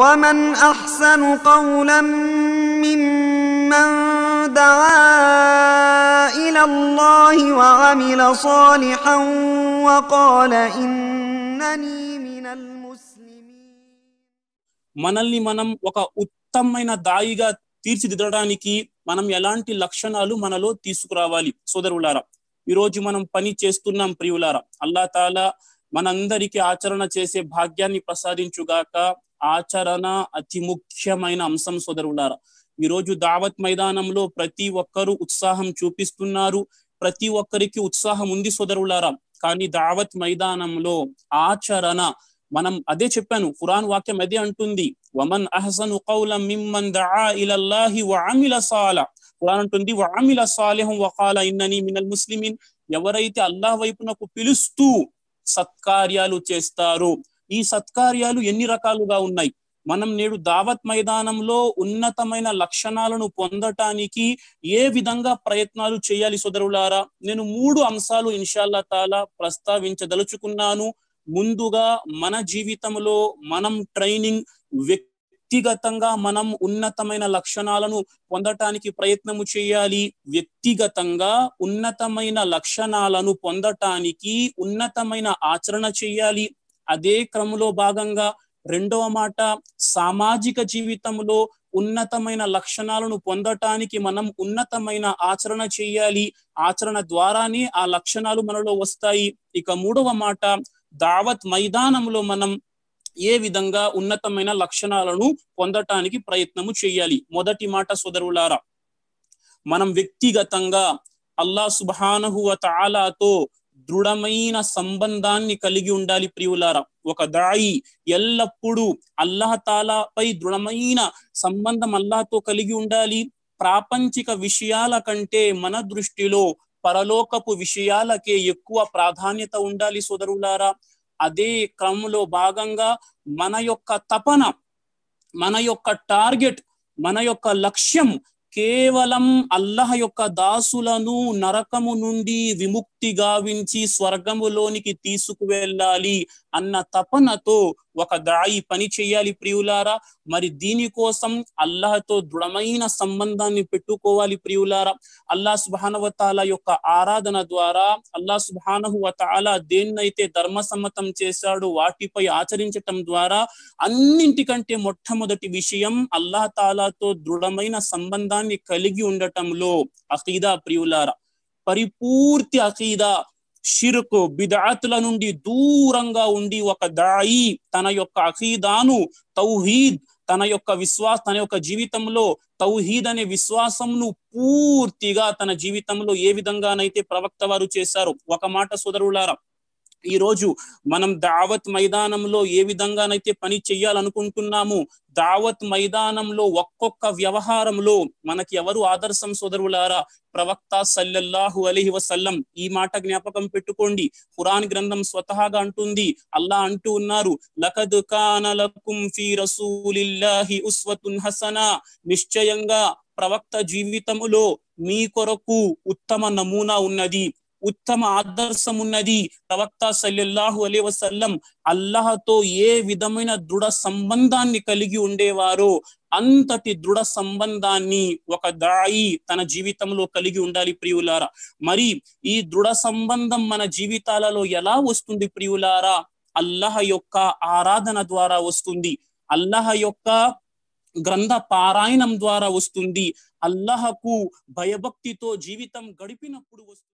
ومن احسن قولا ممن دعا الى الله وعمل صالحا وقال انني من المسلمين మనల్ని మనం ఒక ఉత్తమమైన దాయిగా తీర్చిదిద్దడానికి మనం ఎలాంటి లక్షణాలు మనలో తీసుకురావాలి సోదరులారా ఈరోజు మనం పని చేస్తున్నాం ప్రియులారా అల్లా తాలా మనందరికీ ఆచరణ చేసే భాగ్యాన్ని ప్రసాదించుగాక ఆచరణ అతి ముఖ్యమైన అంశం సోదరులారా ఈరోజు దావత్ మైదానంలో ప్రతి ఒక్కరూ ఉత్సాహం చూపిస్తున్నారు ప్రతి ఒక్కరికి ఉత్సాహం ఉంది సోదరులారా కానీ దావత్ మైదానంలో ఆచరణ మనం అదే చెప్పాను ఖురాన్ వాక్యం అదే అంటుంది వమన్ అహసన్ కౌలం మిమ్మన్ దఆ ఇలల్లాహి వ అమిల ఖురాన్ అంటుంది వ సాలిహం ఇన్నని మినల్ ముస్లిమిన్ ఎవరైతే అల్లాహ్ వైపునకు పిలుస్తూ సత్కార్యాలు చేస్తారు ఈ సత్కార్యాలు ఎన్ని రకాలుగా ఉన్నాయి మనం నేడు దావత్ మైదానంలో ఉన్నతమైన లక్షణాలను పొందటానికి ఏ విధంగా ప్రయత్నాలు చేయాలి సోదరులారా నేను మూడు అంశాలు ఇన్షాల్లా తాలా ప్రస్తావించదలుచుకున్నాను ముందుగా మన జీవితంలో మనం ట్రైనింగ్ వ్యక్తిగతంగా మనం ఉన్నతమైన లక్షణాలను పొందటానికి ప్రయత్నము చేయాలి వ్యక్తిగతంగా ఉన్నతమైన లక్షణాలను పొందటానికి ఉన్నతమైన ఆచరణ చేయాలి అదే క్రమంలో భాగంగా రెండవ మాట సామాజిక జీవితంలో ఉన్నతమైన లక్షణాలను పొందటానికి మనం ఉన్నతమైన ఆచరణ చేయాలి ఆచరణ ద్వారానే ఆ లక్షణాలు మనలో వస్తాయి ఇక మూడవ మాట దావత్ మైదానంలో మనం ఏ విధంగా ఉన్నతమైన లక్షణాలను పొందటానికి ప్రయత్నము చేయాలి మొదటి మాట సోదరులారా మనం వ్యక్తిగతంగా అల్లా సుబహానహువ తాలాతో దృఢమైన సంబంధాన్ని కలిగి ఉండాలి ప్రియులారా ఒక దాయి ఎల్లప్పుడూ తాలాపై దృఢమైన సంబంధం అల్లాహతో కలిగి ఉండాలి ప్రాపంచిక విషయాల కంటే మన దృష్టిలో పరలోకపు విషయాలకే ఎక్కువ ప్రాధాన్యత ఉండాలి సోదరులారా అదే క్రమంలో భాగంగా మన యొక్క తపన మన యొక్క టార్గెట్ మన యొక్క లక్ష్యం కేవలం అల్లహ యొక్క దాసులను నరకము నుండి విముక్తి గావించి స్వర్గములోనికి తీసుకువెళ్ళాలి అన్న తపనతో ఒక దాయి పని చేయాలి ప్రియులారా మరి దీనికోసం అల్లాహతో దృఢమైన సంబంధాన్ని పెట్టుకోవాలి ప్రియులారా అల్లా సుభానవతాల యొక్క ఆరాధన ద్వారా అల్లా సుభానహువతాల దేన్నైతే ధర్మసమ్మతం చేశాడు వాటిపై ఆచరించటం ద్వారా అన్నింటికంటే మొట్టమొదటి విషయం అల్లాహ తాలాతో దృఢమైన సంబంధాన్ని కలిగి ఉండటంలో అఖీదా ప్రియులారా పరిపూర్తి అఖీదా షిరుకు బిదాతుల నుండి దూరంగా ఉండి ఒక దాయి తన యొక్క అఖీదాను తౌహీద్ తన యొక్క విశ్వాస తన యొక్క జీవితంలో తౌహీద్ అనే విశ్వాసంను పూర్తిగా తన జీవితంలో ఏ విధంగానైతే ప్రవక్త వారు చేశారు ఒక మాట సోదరులారా ఈ రోజు మనం దావత్ మైదానంలో ఏ విధంగానైతే పని చేయాలనుకుంటున్నాము దావత్ మైదానంలో ఒక్కొక్క వ్యవహారంలో మనకి ఎవరు ఆదర్శం సోదరులారా ప్రవక్త సల్లల్లాహు అలీహి వసల్లం ఈ మాట జ్ఞాపకం పెట్టుకోండి ఖురాన్ గ్రంథం స్వతహాగా అంటుంది అల్లా అంటూ ఉన్నారు నిశ్చయంగా ప్రవక్త జీవితములో మీ కొరకు ఉత్తమ నమూనా ఉన్నది ఉత్తమ ఆదర్శం ఉన్నది ప్రవక్త సల్లెల్లాహు అలే వసల్లం అల్లహతో ఏ విధమైన దృఢ సంబంధాన్ని కలిగి ఉండేవారో అంతటి దృఢ సంబంధాన్ని ఒక దాయి తన జీవితంలో కలిగి ఉండాలి ప్రియులారా మరి ఈ దృఢ సంబంధం మన జీవితాలలో ఎలా వస్తుంది ప్రియులారా అల్లహ యొక్క ఆరాధన ద్వారా వస్తుంది అల్లహ యొక్క గ్రంథ పారాయణం ద్వారా వస్తుంది అల్లహకు భయభక్తితో జీవితం గడిపినప్పుడు వస్తుంది